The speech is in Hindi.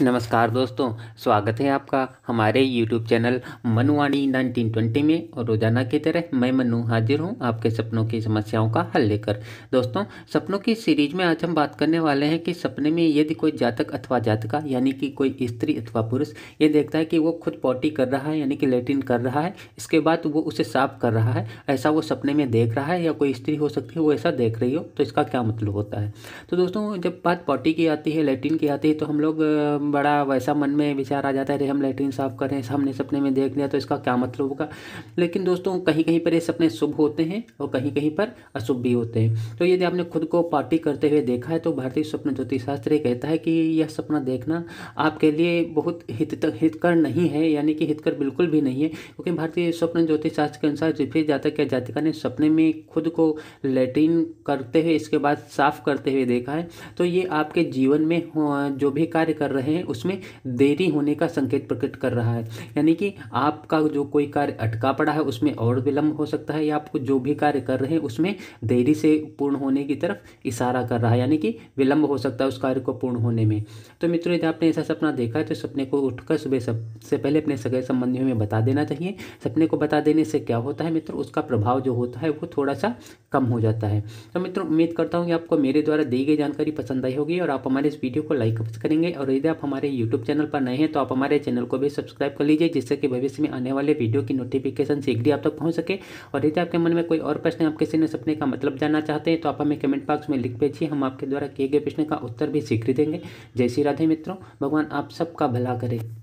नमस्कार दोस्तों स्वागत है आपका हमारे YouTube चैनल मनुवाणी 1920 में और रोजाना की तरह मैं मनु हाजिर हूं आपके सपनों की समस्याओं का हल लेकर दोस्तों सपनों की सीरीज में आज हम बात करने वाले हैं कि सपने में यदि कोई जातक अथवा जातका यानी कि कोई स्त्री अथवा पुरुष ये देखता है कि वो खुद पॉटी कर रहा है यानी कि लेटिन कर रहा है इसके बाद वो उसे साफ कर रहा है ऐसा वो सपने में देख रहा है या कोई स्त्री हो सकती है वो ऐसा देख रही हो तो इसका क्या मतलब होता है तो दोस्तों जब बात पॉटी की आती है लेटिन की आती है तो हम लोग बड़ा वैसा मन में विचार आ जाता है अरे हम लेटरिन साफ़ कर रहे हैं हमने सपने में देख लिया तो इसका क्या मतलब होगा लेकिन दोस्तों कहीं कहीं पर ये सपने शुभ होते हैं और कहीं कहीं पर अशुभ भी होते हैं तो यदि आपने खुद को पार्टी करते हुए देखा है तो भारतीय स्वप्न ज्योतिष शास्त्र ये कहता है कि यह सपना देखना आपके लिए बहुत हित हितकर नहीं है यानी कि हितकर बिल्कुल भी नहीं है क्योंकि भारतीय स्वप्न ज्योतिष शास्त्र के अनुसार भी जातक या जातिका ने सपने में खुद को लेटरिन करते हुए इसके बाद साफ करते हुए देखा है तो ये आपके जीवन में जो भी कार्य कर रहे हैं रहे हैं उसमें देरी होने का संकेत प्रकट कर रहा है यानी कि आपका जो कोई कार्य अटका पड़ा है उसमें और विलंब हो सकता है या आपको जो भी कार्य कर रहे हैं उसमें देरी से पूर्ण होने की तरफ इशारा कर रहा है यानी कि विलंब हो सकता है उस कार्य को पूर्ण होने में तो मित्रों यदि आपने ऐसा सपना देखा है तो सपने को उठकर सुबह सबसे पहले अपने सगे संबंधियों में बता देना चाहिए सपने को बता देने से क्या होता है मित्रों उसका प्रभाव जो होता है वो थोड़ा सा कम हो जाता है तो मित्रों उम्मीद करता हूँ कि आपको मेरे द्वारा दी गई जानकारी पसंद आई होगी और आप हमारे इस वीडियो को लाइक करेंगे और यदि आप हमारे यूट्यूब चैनल पर नए हैं तो आप हमारे चैनल को भी सब्सक्राइब कर लीजिए जिससे कि भविष्य में आने वाले वीडियो की नोटिफिकेशन शीघ्र आप तक पहुंच सके और यदि आपके मन में कोई और प्रश्न आप किसी ने सपने का मतलब जानना चाहते हैं तो आप हमें कमेंट बॉक्स में लिख भेजिए हम आपके द्वारा किए गए प्रश्न का उत्तर भी शीघ्र देंगे जय श्री राधे मित्रों भगवान आप सबका भला करें